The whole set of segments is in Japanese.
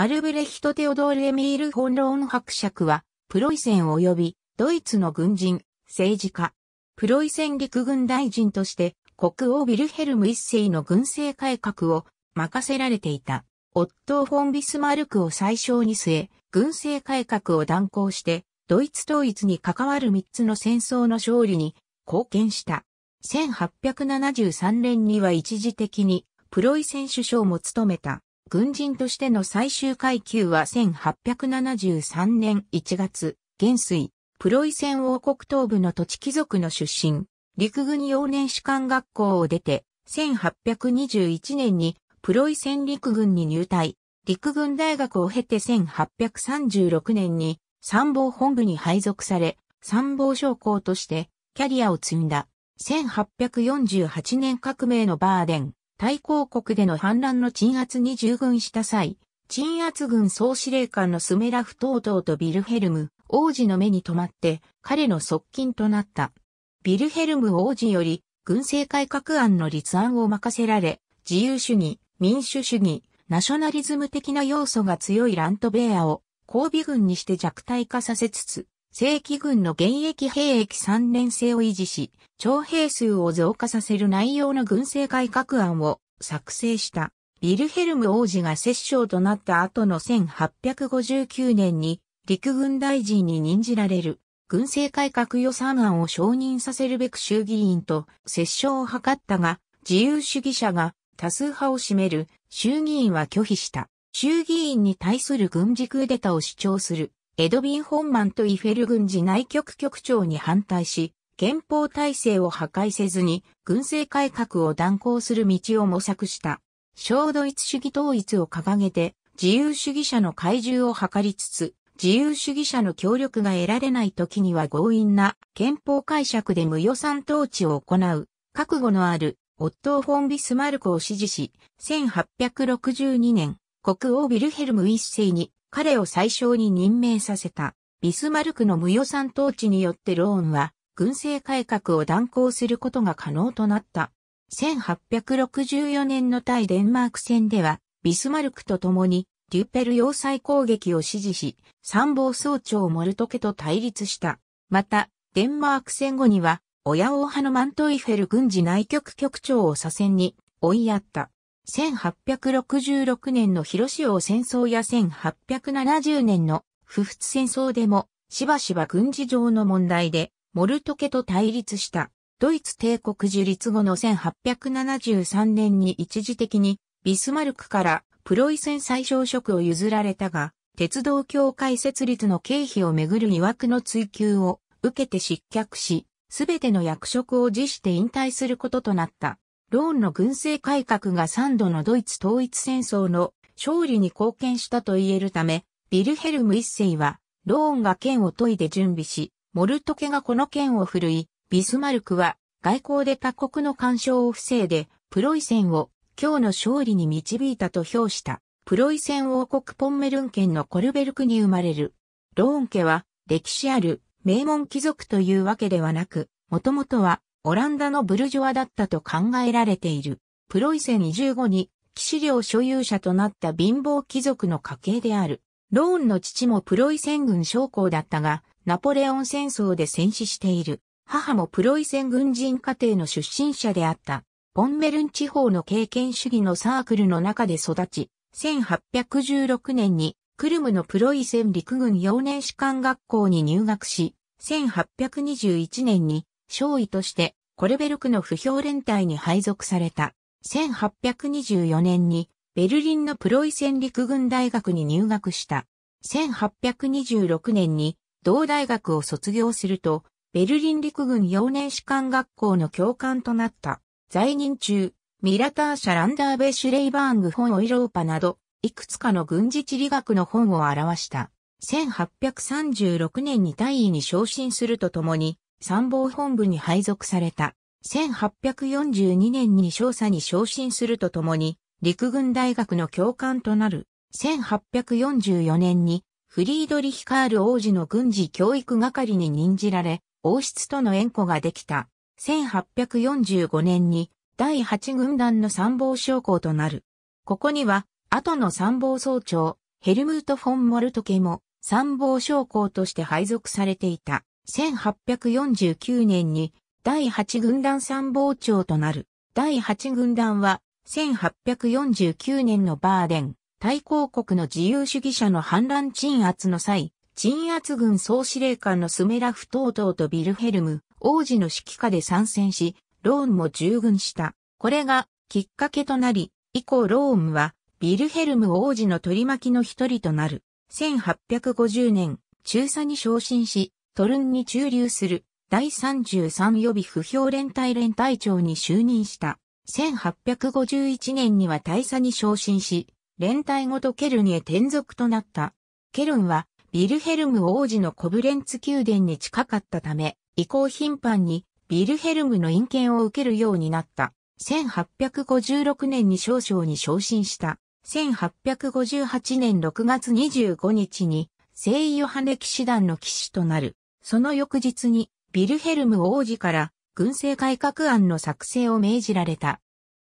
アルブレヒト・テオドール・エミール・フォン・ローン伯爵は、プロイセン及び、ドイツの軍人、政治家、プロイセン陸軍大臣として、国王ヴィルヘルム一世の軍政改革を任せられていた。オットフォン・ビスマルクを最小に据え、軍政改革を断行して、ドイツ統一に関わる3つの戦争の勝利に貢献した。1873年には一時的にプロイセン首相も務めた。軍人としての最終階級は1873年1月、元帥、プロイセン王国東部の土地貴族の出身、陸軍幼年士官学校を出て、1821年にプロイセン陸軍に入隊、陸軍大学を経て1836年に参謀本部に配属され、参謀将校としてキャリアを積んだ。1848年革命のバーデン、大公国での反乱の鎮圧に従軍した際、鎮圧軍総司令官のスメラフトートーとビルヘルム王子の目に留まって彼の側近となった。ビルヘルム王子より軍政改革案の立案を任せられ、自由主義、民主主義、ナショナリズム的な要素が強いラントベアを交尾軍にして弱体化させつつ、正規軍の現役兵役3年制を維持し、徴兵数を増加させる内容の軍政改革案を作成した。ビルヘルム王子が摂政となった後の1859年に陸軍大臣に任じられる軍政改革予算案を承認させるべく衆議院と摂政を図ったが自由主義者が多数派を占める衆議院は拒否した。衆議院に対する軍事クーデタを主張するエドビン・ホンマンとイフェル軍事内局局長に反対し、憲法体制を破壊せずに、軍政改革を断行する道を模索した。小ドイツ主義統一を掲げて、自由主義者の怪獣を図りつつ、自由主義者の協力が得られない時には強引な憲法解釈で無予算統治を行う、覚悟のある、オットー・フォン・ビスマルクを支持し、1862年、国王ビルヘルム一世に彼を最小に任命させた、ビスマルクの無予算統治によってローンは、軍政改革を断行することが可能となった。1864年の対デンマーク戦では、ビスマルクと共に、デュペル要塞攻撃を支持し、参謀総長モルトケと対立した。また、デンマーク戦後には、親王派のマントイフェル軍事内局局長を左遷に追いやった。1866年の広潮戦争や1870年の不仏戦争でも、しばしば軍事上の問題で、モルトケと対立した。ドイツ帝国樹立後の1873年に一時的にビスマルクからプロイセン最小職を譲られたが、鉄道協会設立の経費をめぐる疑惑の追及を受けて失脚し、すべての役職を辞して引退することとなった。ローンの軍政改革が3度のドイツ統一戦争の勝利に貢献したと言えるため、ビルヘルム一世は、ローンが剣を研いで準備し、モルトケがこの剣を振るい、ビスマルクは外交で他国の干渉を防いで、プロイセンを今日の勝利に導いたと評した。プロイセン王国ポンメルン県のコルベルクに生まれる。ローン家は歴史ある名門貴族というわけではなく、もともとはオランダのブルジョアだったと考えられている。プロイセン移住後に、騎士領所有者となった貧乏貴族の家系である。ローンの父もプロイセン軍将校だったが、ナポレオン戦争で戦死している。母もプロイセン軍人家庭の出身者であった。ポンメルン地方の経験主義のサークルの中で育ち、1816年にクルムのプロイセン陸軍幼年士官学校に入学し、1821年に少尉としてコルベルクの不評連隊に配属された。1824年にベルリンのプロイセン陸軍大学に入学した。1826年に同大学を卒業すると、ベルリン陸軍幼年士官学校の教官となった。在任中、ミラター社ランダーベ・シュレイバーング・ン・オイローパなど、いくつかの軍事地理学の本を表した。1836年に大尉に昇進するとともに、参謀本部に配属された。1842年に少佐に昇進するとともに、陸軍大学の教官となる。1844年に、フリードリヒカール王子の軍事教育係に任じられ、王室との縁故ができた。1845年に、第8軍団の参謀将校となる。ここには、後の参謀総長、ヘルムート・フォン・モルトケも参謀将校として配属されていた。1849年に第8軍団参謀長となる。第8軍団は、1849年のバーデン、大公国の自由主義者の反乱鎮圧の際、鎮圧軍総司令官のスメラフ等々とビルヘルム、王子の指揮下で参戦し、ローンも従軍した。これがきっかけとなり、以降ローンはビルヘルム王子の取り巻きの一人となる。1850年、中佐に昇進し、トルンに駐留する第33予備不評連隊連隊長に就任した。1851年には大佐に昇進し、連隊ごとケルンへ転属となった。ケルンは、ビルヘルム王子のコブレンツ宮殿に近かったため、移行頻繁にビルヘルムの印検を受けるようになった。1856年に少将に昇進した。1858年6月25日に、聖ヨハネ騎士団の騎士となる。その翌日に、ビルヘルム王子から軍政改革案の作成を命じられた。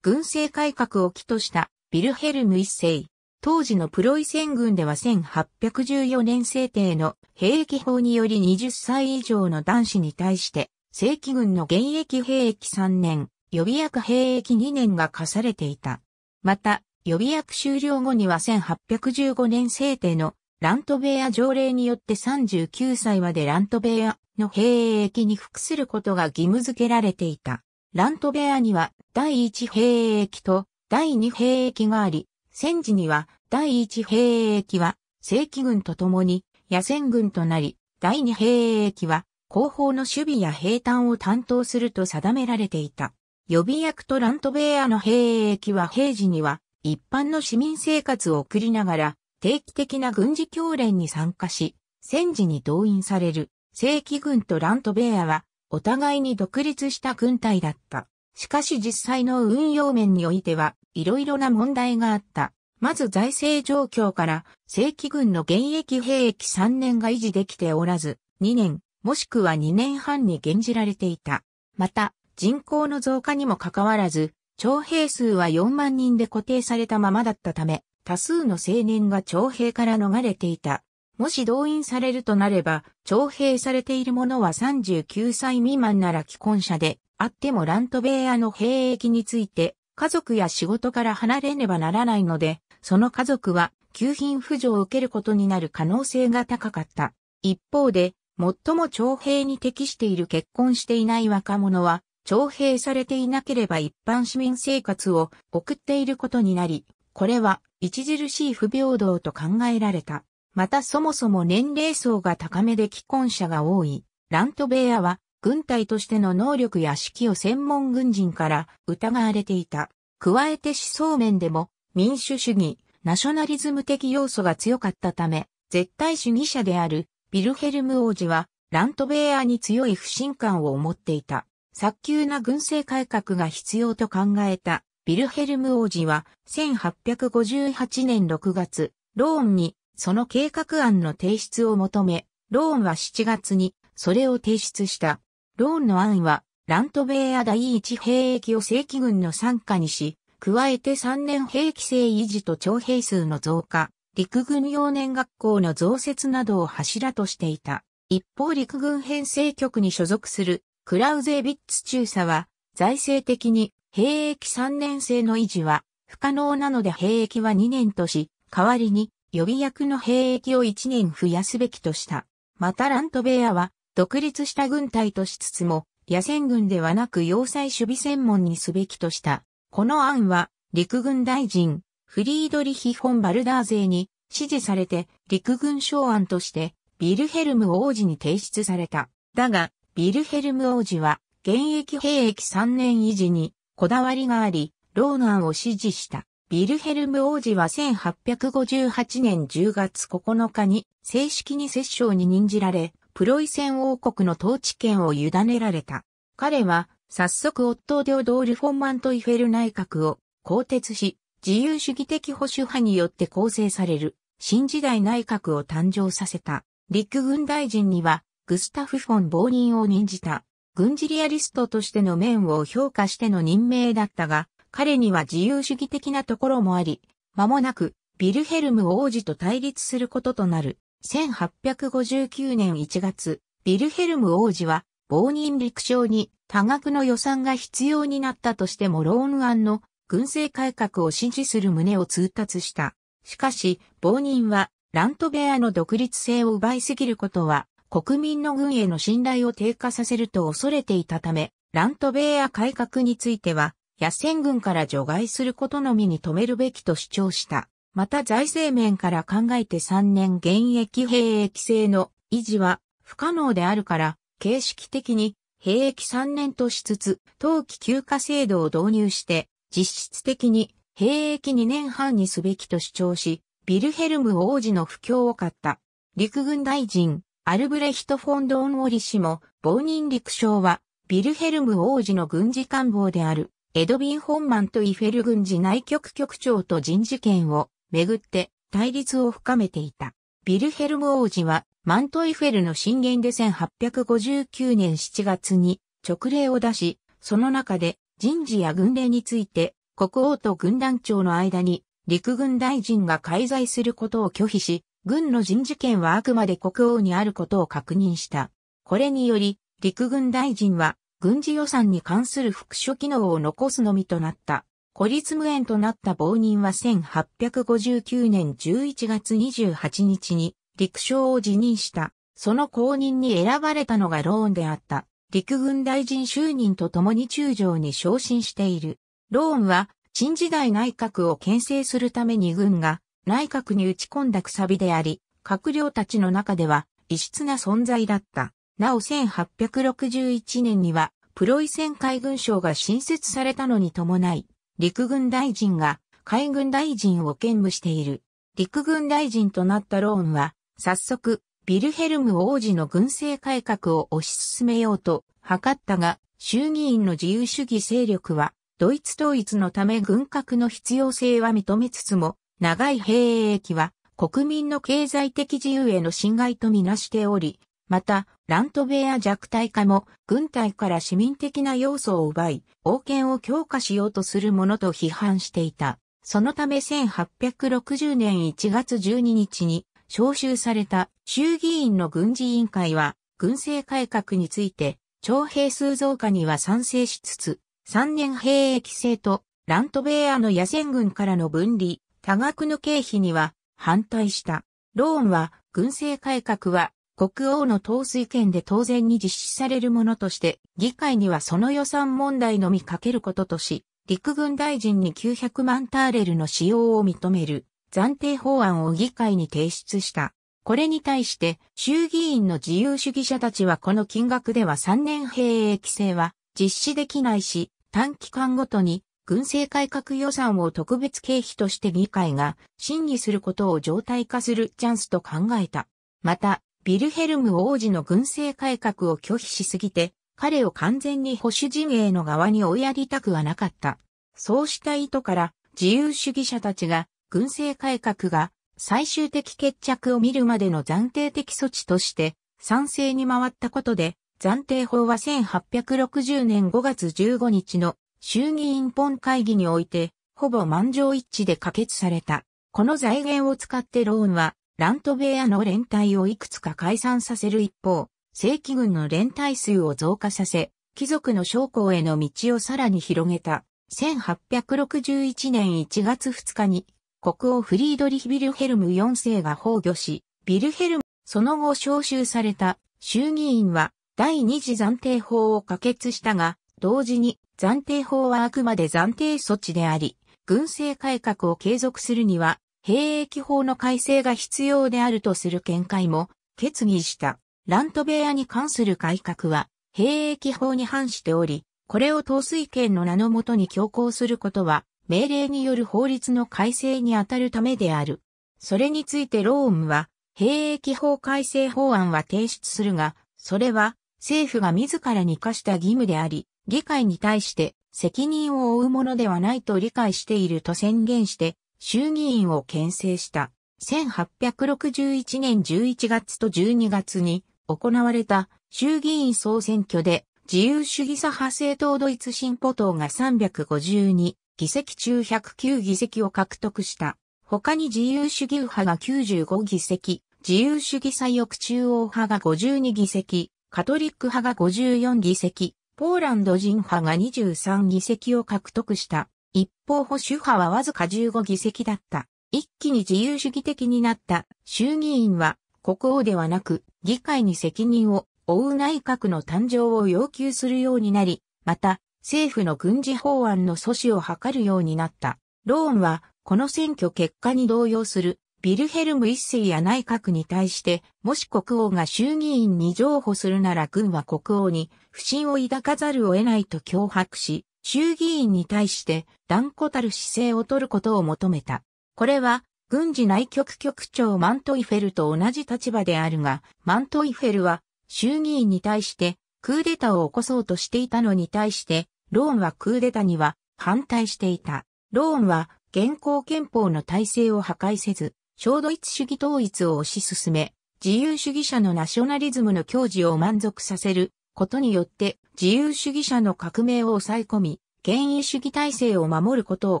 軍政改革を起としたビルヘルム一世。当時のプロイセン軍では1814年制定の兵役法により20歳以上の男子に対して正規軍の現役兵役3年、予備役兵役2年が課されていた。また、予備役終了後には1815年制定のラントベア条例によって39歳までラントベアの兵役に服することが義務付けられていた。ラントベアには第一兵役と第二兵役があり、戦時には第一兵役は正規軍と共に野戦軍となり、第二兵役は後方の守備や兵隊を担当すると定められていた。予備役とラントベアの兵役は平時には一般の市民生活を送りながら定期的な軍事教練に参加し、戦時に動員される、正規軍とラントベアは、お互いに独立した軍隊だった。しかし実際の運用面においては、いろいろな問題があった。まず財政状況から、正規軍の現役兵役3年が維持できておらず、2年、もしくは2年半に減じられていた。また、人口の増加にもかかわらず、徴兵数は4万人で固定されたままだったため、多数の青年が徴兵から逃れていた。もし動員されるとなれば、徴兵されている者は39歳未満なら既婚者で、あってもラントベアの兵役について、家族や仕事から離れねばならないので、その家族は、給品扶助を受けることになる可能性が高かった。一方で、最も徴兵に適している結婚していない若者は、徴兵されていなければ一般市民生活を送っていることになり、これは著しい不平等と考えられた。またそもそも年齢層が高めで既婚者が多い。ラントベアは軍隊としての能力や指揮を専門軍人から疑われていた。加えて思想面でも民主主義、ナショナリズム的要素が強かったため、絶対主義者であるビルヘルム王子はラントベアに強い不信感を持っていた。早急な軍政改革が必要と考えた。ビルヘルム王子は1858年6月、ローンにその計画案の提出を求め、ローンは7月にそれを提出した。ローンの案はラントベーア第一兵役を正規軍の参加にし、加えて3年兵器制維持と徴兵数の増加、陸軍幼年学校の増設などを柱としていた。一方陸軍編成局に所属するクラウゼービッツ中佐は財政的に兵役3年制の維持は不可能なので兵役は2年とし、代わりに予備役の兵役を1年増やすべきとした。またラントベアは独立した軍隊としつつも、野戦軍ではなく要塞守備専門にすべきとした。この案は陸軍大臣、フリードリヒ・フォン・バルダー勢に支持されて陸軍省案としてビルヘルム王子に提出された。だが、ビルヘルム王子は現役兵役3年維持にこだわりがあり、ローガンを支持した。ビルヘルム王子は1858年10月9日に正式に摂政に任じられ、プロイセン王国の統治権を委ねられた。彼は早速オットー・デオドール・フォンマント・イフェル内閣を更迭し、自由主義的保守派によって構成される新時代内閣を誕生させた。陸軍大臣にはグスタフ・フォン・ボーニンを任じた。軍事リアリストとしての面を評価しての任命だったが、彼には自由主義的なところもあり、間もなく、ビルヘルム王子と対立することとなる。1859年1月、ビルヘルム王子は、亡人陸将に多額の予算が必要になったとしてもローン案の軍政改革を支持する旨を通達した。しかし、亡人は、ラントベアの独立性を奪いすぎることは、国民の軍への信頼を低下させると恐れていたため、ラントベーア改革については、野戦軍から除外することのみに止めるべきと主張した。また財政面から考えて3年現役兵役制の維持は不可能であるから、形式的に兵役3年としつつ、冬季休暇制度を導入して、実質的に兵役2年半にすべきと主張し、ビルヘルム王子の不況を買った。陸軍大臣、アルブレヒト・フォン・ドーン・オリ氏も、亡人陸将は、ビルヘルム王子の軍事官房である、エドビン・ホンマンとイフェル軍事内局局長と人事権をめぐって対立を深めていた。ビルヘルム王子は、マントイフェルの震源で1859年7月に直令を出し、その中で人事や軍令について、国王と軍団長の間に陸軍大臣が介在することを拒否し、軍の人事権はあくまで国王にあることを確認した。これにより、陸軍大臣は軍事予算に関する副書機能を残すのみとなった。孤立無縁となった亡人は1859年11月28日に陸将を辞任した。その後任に選ばれたのがローンであった。陸軍大臣就任とともに中将に昇進している。ローンは、陳時代内閣を牽制するために軍が内閣に打ち込んだくさびであり、閣僚たちの中では異質な存在だった。なお1861年には、プロイセン海軍省が新設されたのに伴い、陸軍大臣が海軍大臣を兼務している。陸軍大臣となったローンは、早速、ビルヘルム王子の軍政改革を推し進めようと図ったが、衆議院の自由主義勢力は、ドイツ統一のため軍拡の必要性は認めつつも、長い兵役は国民の経済的自由への侵害とみなしており、また、ラントベア弱体化も軍隊から市民的な要素を奪い、王権を強化しようとするものと批判していた。そのため1860年1月12日に招集された衆議院の軍事委員会は、軍政改革について、徴兵数増加には賛成しつつ、3年兵役制とラントベアの野戦軍からの分離、多額の経費には反対した。ローンは、軍政改革は、国王の統帥権で当然に実施されるものとして、議会にはその予算問題のみかけることとし、陸軍大臣に900万ターレルの使用を認める暫定法案を議会に提出した。これに対して衆議院の自由主義者たちはこの金額では3年兵役制は実施できないし、短期間ごとに軍政改革予算を特別経費として議会が審議することを常態化するチャンスと考えた。また、ビルヘルム王子の軍政改革を拒否しすぎて、彼を完全に保守陣営の側に追いやりたくはなかった。そうした意図から自由主義者たちが軍政改革が最終的決着を見るまでの暫定的措置として賛成に回ったことで暫定法は1860年5月15日の衆議院本会議において、ほぼ満場一致で可決された。この財源を使ってローンは、ラントベアの連帯をいくつか解散させる一方、正規軍の連帯数を増加させ、貴族の将校への道をさらに広げた。1861年1月2日に、国王フリードリヒ・ビルヘルム4世が崩御し、ビルヘルム、その後召集された衆議院は第二次暫定法を可決したが、同時に暫定法はあくまで暫定措置であり、軍政改革を継続するには、兵役法の改正が必要であるとする見解も決議した。ラントベアに関する改革は、兵役法に反しており、これを統帥権の名のもとに強行することは、命令による法律の改正にあたるためである。それについてローンは、兵役法改正法案は提出するが、それは政府が自らに課した義務であり、議会に対して責任を負うものではないと理解していると宣言して、衆議院を牽制した。1861年11月と12月に行われた衆議院総選挙で自由主義左派政党ドイツ進歩党が352議席中109議席を獲得した。他に自由主義右派が95議席、自由主義左翼中央派が52議席、カトリック派が54議席、ポーランド人派が23議席を獲得した。一方保守派はわずか15議席だった。一気に自由主義的になった衆議院は国王ではなく議会に責任を負う内閣の誕生を要求するようになり、また政府の軍事法案の阻止を図るようになった。ローンはこの選挙結果に動揺するビルヘルム一世や内閣に対して、もし国王が衆議院に譲歩するなら軍は国王に不信を抱かざるを得ないと脅迫し、衆議院に対して断固たる姿勢を取ることを求めた。これは、軍事内局局長マントイフェルと同じ立場であるが、マントイフェルは衆議院に対してクーデタを起こそうとしていたのに対して、ローンはクーデタには反対していた。ローンは現行憲法の体制を破壊せず、小ドイツ主義統一を推し進め、自由主義者のナショナリズムの矜持を満足させることによって自由主義者の革命を抑え込み、権威主義体制を守ることを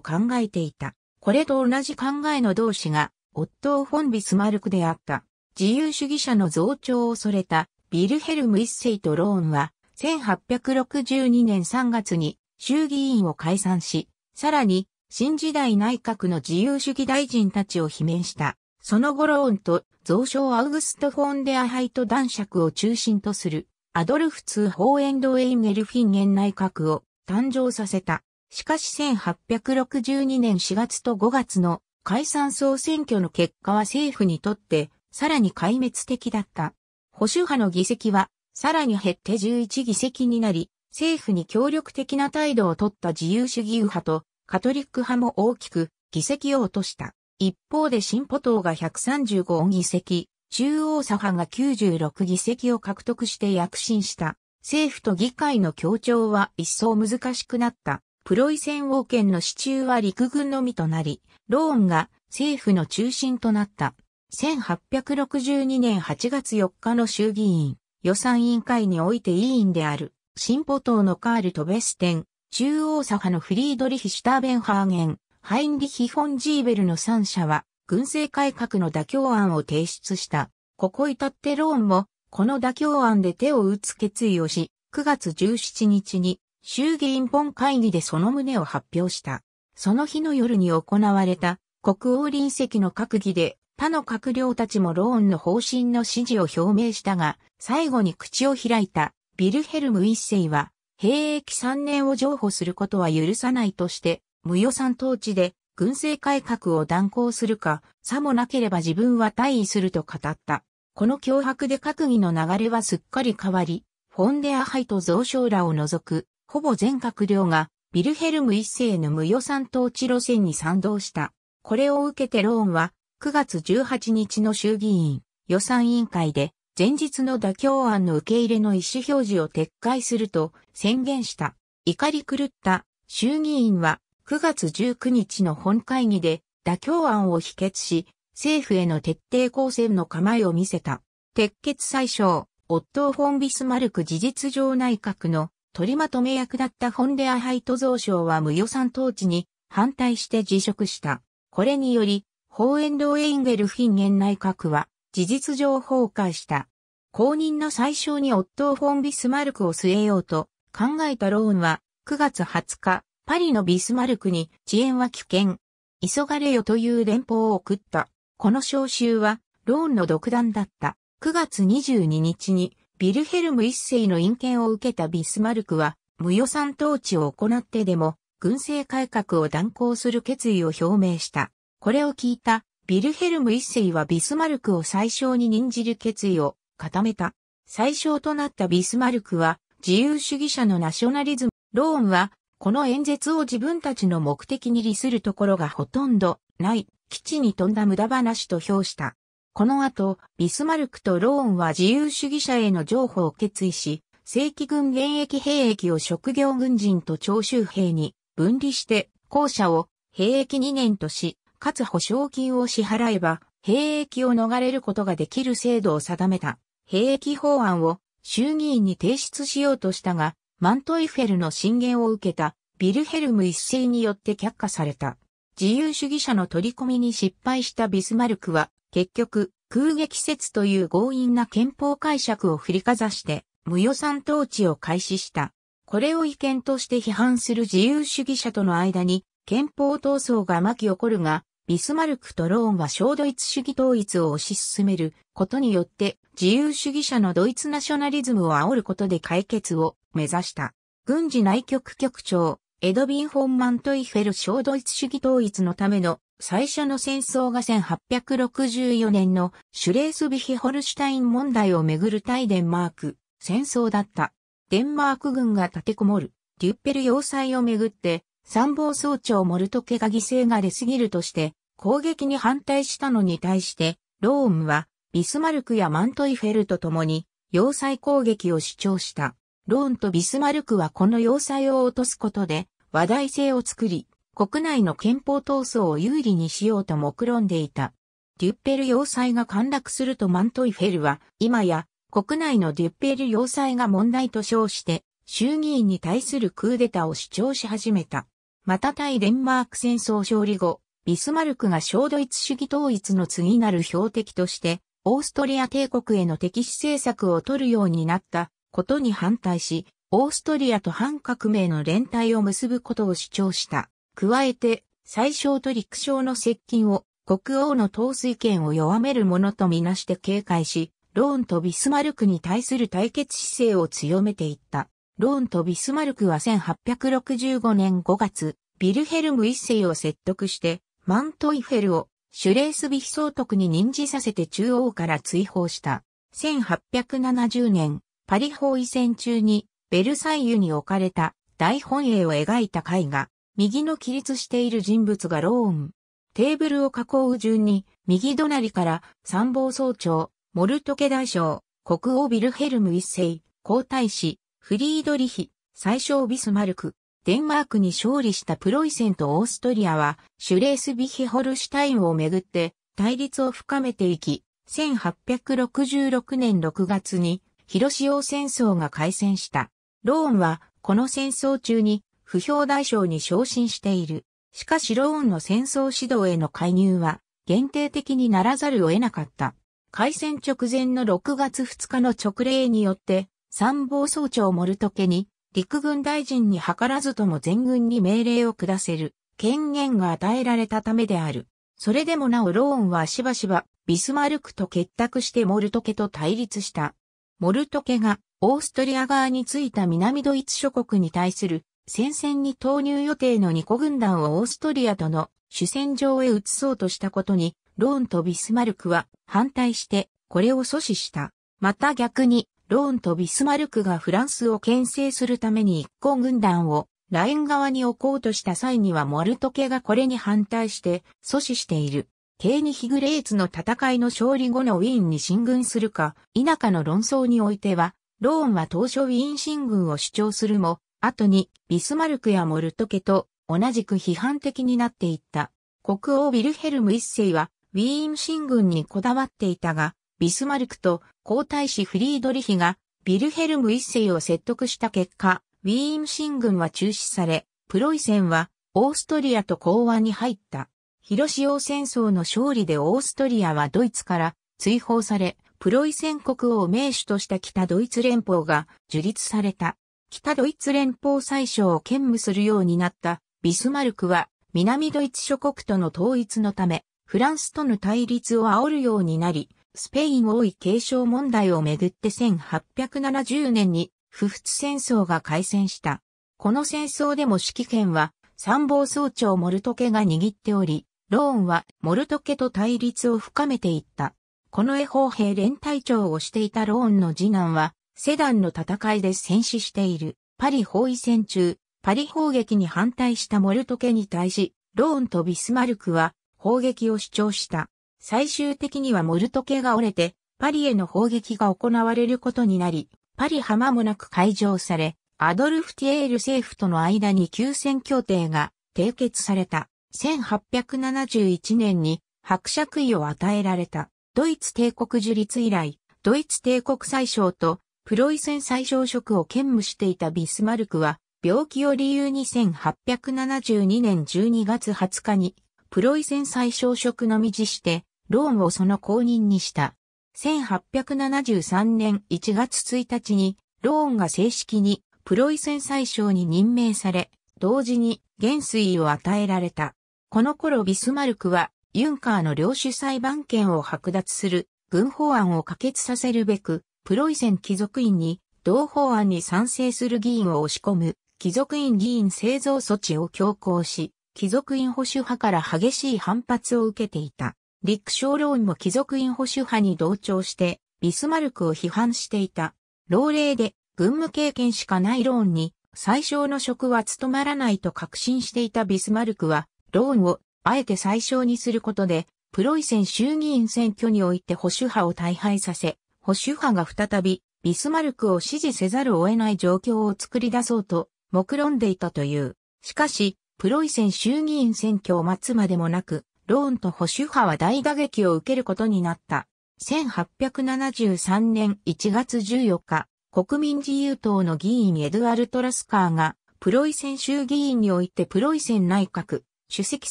考えていた。これと同じ考えの同志が、オットー・フォン・ビスマルクであった。自由主義者の増長を恐れたビルヘルム一世とローンは、1862年3月に衆議院を解散し、さらに新時代内閣の自由主義大臣たちを罷免した。その後ローンと増床アウグスト・フォンデアハイト男爵を中心とするアドルフ2ホーエンドウェイン・エルフィンゲン内閣を誕生させた。しかし1862年4月と5月の解散総選挙の結果は政府にとってさらに壊滅的だった。保守派の議席はさらに減って11議席になり、政府に協力的な態度を取った自由主義右派とカトリック派も大きく議席を落とした。一方で進歩党が135議席、中央左派が96議席を獲得して躍進した。政府と議会の協調は一層難しくなった。プロイセン王権の支柱は陸軍のみとなり、ローンが政府の中心となった。1862年8月4日の衆議院予算委員会において委員である進歩党のカール・トベステン、中央左派のフリードリヒ・シュターベンハーゲン、ハインリヒ・フォン・ジーベルの3社は軍政改革の妥協案を提出した。ここ至ってローンも、この妥協案で手を打つ決意をし、9月17日に衆議院本会議でその旨を発表した。その日の夜に行われた国王臨席の閣議で他の閣僚たちもローンの方針の指示を表明したが、最後に口を開いたビルヘルム一世は、兵役3年を譲歩することは許さないとして、無予算統治で軍政改革を断行するか、さもなければ自分は退位すると語った。この脅迫で閣議の流れはすっかり変わり、フォンデアハイと増将らを除く、ほぼ全閣僚が、ビルヘルム一世の無予算統治路線に賛同した。これを受けてローンは、9月18日の衆議院予算委員会で、前日の妥協案の受け入れの意思表示を撤回すると宣言した。怒り狂った衆議院は9月19日の本会議で妥協案を否決し、政府への徹底抗戦の構えを見せた。鉄血最小、オットー・フォン・ビスマルク事実上内閣の取りまとめ役だったフォンデアハイト増省は無予算統治に反対して辞職した。これにより、ホーエンドウエインゲルフィン現内閣は事実上崩壊した。公認の最小にオットー・フォン・ビスマルクを据えようと考えたローンは9月20日、パリのビスマルクに遅延は危険。急がれよという連邦を送った。この召集は、ローンの独断だった。9月22日に、ビルヘルム一世の陰権を受けたビスマルクは、無予算統治を行ってでも、軍政改革を断行する決意を表明した。これを聞いた、ビルヘルム一世はビスマルクを最小に任じる決意を固めた。最小となったビスマルクは、自由主義者のナショナリズム、ローンはこの演説を自分たちの目的に利するところがほとんどない、基地に飛んだ無駄話と評した。この後、ビスマルクとローンは自由主義者への譲歩を決意し、正規軍現役兵役を職業軍人と徴収兵に分離して、後者を兵役2年とし、かつ保証金を支払えば、兵役を逃れることができる制度を定めた、兵役法案を衆議院に提出しようとしたが、マントイフェルの進言を受けたビルヘルム一世によって却下された。自由主義者の取り込みに失敗したビスマルクは、結局、空撃説という強引な憲法解釈を振りかざして、無予算統治を開始した。これを違憲として批判する自由主義者との間に、憲法闘争が巻き起こるが、ビスマルクとローンは小ドイツ主義統一を推し進めることによって自由主義者のドイツナショナリズムを煽ることで解決を目指した。軍事内局局長、エドビン・ホンマン・トイフェル小ドイツ主義統一のための最初の戦争が1864年のシュレースビヒホルシュタイン問題をめぐる対デンマーク戦争だった。デンマーク軍が立てこもるデュッペル要塞をめぐって参謀総長モルトケが犠牲が出すぎるとして、攻撃に反対したのに対して、ロームは、ビスマルクやマントイフェルと共に、要塞攻撃を主張した。ローンとビスマルクはこの要塞を落とすことで、話題性を作り、国内の憲法闘争を有利にしようと目論んでいた。デュッペル要塞が陥落するとマントイフェルは、今や、国内のデュッペル要塞が問題と称して、衆議院に対するクーデターを主張し始めた。また対デンマーク戦争勝利後、ビスマルクが小ドイツ主義統一の次なる標的として、オーストリア帝国への敵視政策を取るようになったことに反対し、オーストリアと反革命の連帯を結ぶことを主張した。加えて、最小と陸将の接近を国王の統帥権を弱めるものとみなして警戒し、ローンとビスマルクに対する対決姿勢を強めていった。ローンとビスマルクは1865年5月、ビルヘルム一世を説得して、マントイフェルをシュレースビヒ総督に任じさせて中央から追放した。1870年、パリ包囲戦中にベルサイユに置かれた大本営を描いた絵画、右の起立している人物がローン。テーブルを囲う順に、右隣から参謀総長、モルトケ大将、国王ビルヘルム一世、皇太子、フリードリヒ、最小ビスマルク、デンマークに勝利したプロイセンとオーストリアは、シュレースビヒホルシュタインをめぐって対立を深めていき、1866年6月に、広潮戦争が開戦した。ローンは、この戦争中に、不評代償に昇進している。しかしローンの戦争指導への介入は、限定的にならざるを得なかった。開戦直前の6月2日の直令によって、参謀総長モルトケに、陸軍大臣に図らずとも全軍に命令を下せる権限が与えられたためである。それでもなおローンはしばしばビスマルクと結託してモルトケと対立した。モルトケがオーストリア側についた南ドイツ諸国に対する戦線に投入予定の2個軍団をオーストリアとの主戦場へ移そうとしたことに、ローンとビスマルクは反対してこれを阻止した。また逆にローンとビスマルクがフランスを牽制するために一行軍団をライン側に置こうとした際にはモルト家がこれに反対して阻止している。ケーニヒグレーツの戦いの勝利後のウィーンに進軍するか、否かの論争においては、ローンは当初ウィーン進軍を主張するも、後にビスマルクやモルト家と同じく批判的になっていった。国王ウィルヘルム一世はウィーン進軍にこだわっていたが、ビスマルクと皇太子フリードリヒがビルヘルム一世を説得した結果、ウィーン進軍は中止され、プロイセンはオーストリアと講和に入った。広潮戦争の勝利でオーストリアはドイツから追放され、プロイセン国を名手とした北ドイツ連邦が樹立された。北ドイツ連邦最小を兼務するようになったビスマルクは南ドイツ諸国との統一のため、フランスとの対立を煽るようになり、スペイン王位継承問題をめぐって1870年に不仏戦争が開戦した。この戦争でも指揮権は参謀総長モルトケが握っており、ローンはモルトケと対立を深めていった。この絵方、兵連隊長をしていたローンの次男は、セダンの戦いで戦死している。パリ包囲戦中、パリ砲撃に反対したモルトケに対し、ローンとビスマルクは砲撃を主張した。最終的にはモルト系が折れて、パリへの砲撃が行われることになり、パリ浜もなく解除され、アドルフ・ティエール政府との間に休戦協定が締結された。1871年に伯爵位を与えられた。ドイツ帝国樹立以来、ドイツ帝国宰相とプロイセン宰相職を兼務していたビスマルクは、病気を理由に1872年12月20日にプロイセン最小職のみじして、ローンをその公認にした。1873年1月1日に、ローンが正式にプロイセン最小に任命され、同時に元帥を与えられた。この頃ビスマルクは、ユンカーの領主裁判権を剥奪する軍法案を可決させるべく、プロイセン貴族院に同法案に賛成する議員を押し込む貴族院議員製造措置を強行し、貴族院保守派から激しい反発を受けていた。リック・ショーローンも貴族院保守派に同調して、ビスマルクを批判していた。老齢で、軍務経験しかないローンに、最小の職は務まらないと確信していたビスマルクは、ローンを、あえて最小にすることで、プロイセン衆議院選挙において保守派を大敗させ、保守派が再び、ビスマルクを支持せざるを得ない状況を作り出そうと、目論んでいたという。しかし、プロイセン衆議院選挙を待つまでもなく、ローンと保守派は大打撃を受けることになった。1873年1月14日、国民自由党の議員エドアルト・ラスカーが、プロイセン衆議院においてプロイセン内閣、主席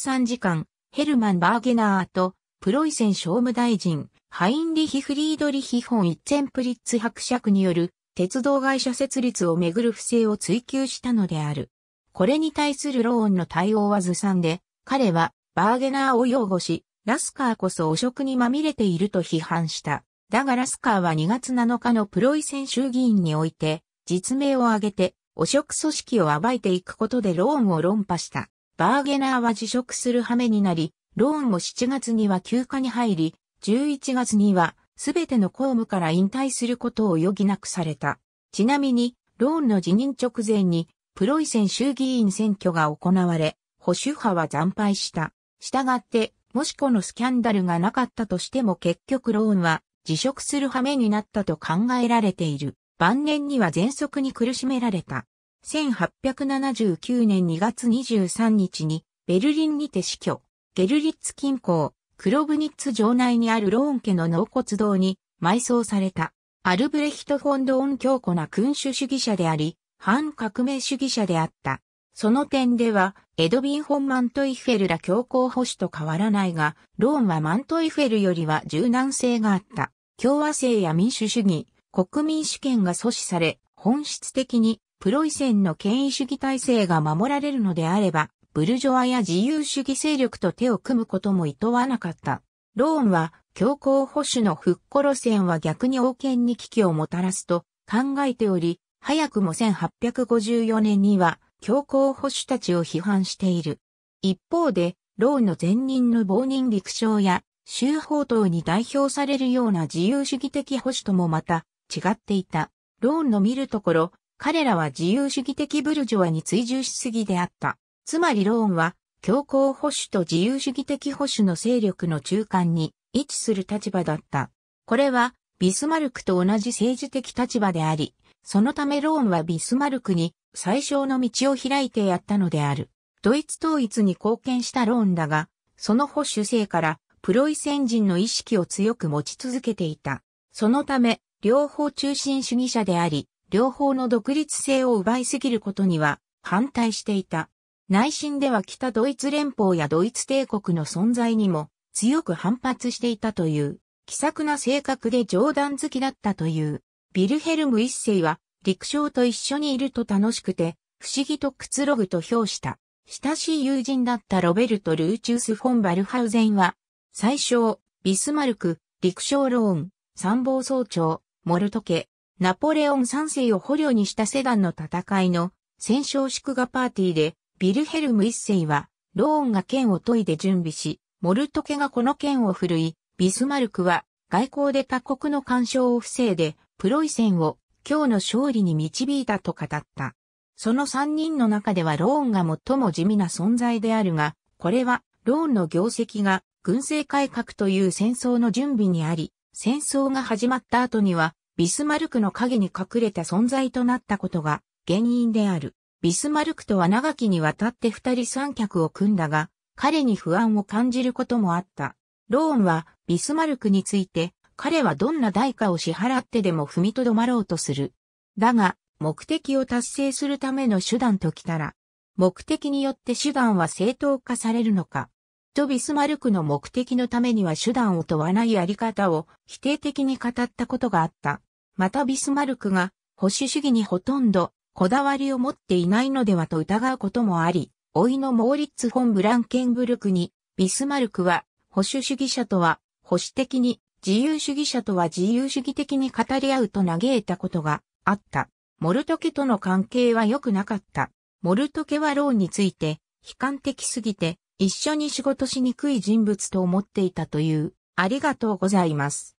参事官、ヘルマン・バーゲナーと、プロイセン商務大臣、ハインリヒ・フリードリヒ・ホン・イッツェンプリッツ伯爵による鉄道会社設立をめぐる不正を追求したのである。これに対するローンの対応はずさんで、彼はバーゲナーを擁護し、ラスカーこそ汚職にまみれていると批判した。だがラスカーは2月7日のプロイセン衆議院において、実名を挙げて、汚職組織を暴いていくことでローンを論破した。バーゲナーは辞職する羽目になり、ローンも7月には休暇に入り、11月には全ての公務から引退することを余儀なくされた。ちなみに、ローンの辞任直前にプロイセン州議員選挙が行われ、保守派は惨敗した。したがって、もしこのスキャンダルがなかったとしても結局ローンは辞職する羽目になったと考えられている。晩年には喘息に苦しめられた。1879年2月23日にベルリンにて死去。ゲルリッツ近郊、クロブニッツ城内にあるローン家の納骨堂に埋葬された。アルブレヒト・フォンド・ーン強固な君主主義者であり、反革命主義者であった。その点では、エドビン・ホン・マントイフェルら強行保守と変わらないが、ローンはマントイフェルよりは柔軟性があった。共和制や民主主義、国民主権が阻止され、本質的にプロイセンの権威主義体制が守られるのであれば、ブルジョアや自由主義勢力と手を組むことも厭わなかった。ローンは、強行保守の復古路線は逆に王権に危機をもたらすと考えており、早くも1854年には強硬保守たちを批判している。一方で、老の前任の亡人陸将や、州法等に代表されるような自由主義的保守ともまた違っていた。ローンの見るところ、彼らは自由主義的ブルジョアに追従しすぎであった。つまりローンは、強硬保守と自由主義的保守の勢力の中間に位置する立場だった。これは、ビスマルクと同じ政治的立場であり、そのためローンはビスマルクに最小の道を開いてやったのである。ドイツ統一に貢献したローンだが、その保守性からプロイセン人の意識を強く持ち続けていた。そのため、両方中心主義者であり、両方の独立性を奪いすぎることには反対していた。内心では北ドイツ連邦やドイツ帝国の存在にも強く反発していたという、気さくな性格で冗談好きだったという。ビルヘルム一世は、陸将と一緒にいると楽しくて、不思議とくつろぐと評した。親しい友人だったロベルト・ルーチュース・フォン・バルハウゼンは、最初、ビスマルク、陸将ローン、参謀総長、モルト家、ナポレオン三世を捕虜にしたセダンの戦いの戦勝祝賀パーティーで、ビルヘルム一世は、ローンが剣を研いで準備し、モルト家がこの剣を振るい、ビスマルクは外交で他国の干渉を防いで、プロイセンを今日の勝利に導いたと語った。その3人の中ではローンが最も地味な存在であるが、これはローンの業績が軍政改革という戦争の準備にあり、戦争が始まった後にはビスマルクの影に隠れた存在となったことが原因である。ビスマルクとは長きにわたって二人三脚を組んだが、彼に不安を感じることもあった。ローンはビスマルクについて彼はどんな代価を支払ってでも踏みとどまろうとする。だが、目的を達成するための手段ときたら、目的によって手段は正当化されるのか。とビスマルクの目的のためには手段を問わないあり方を否定的に語ったことがあった。またビスマルクが保守主義にほとんどこだわりを持っていないのではと疑うこともあり、老いのモーリッツ・フォン・ブランケンブルクに、ビスマルクは保守主義者とは保守的に自由主義者とは自由主義的に語り合うと嘆いたことがあった。モルトケとの関係は良くなかった。モルトケはローについて悲観的すぎて一緒に仕事しにくい人物と思っていたという。ありがとうございます。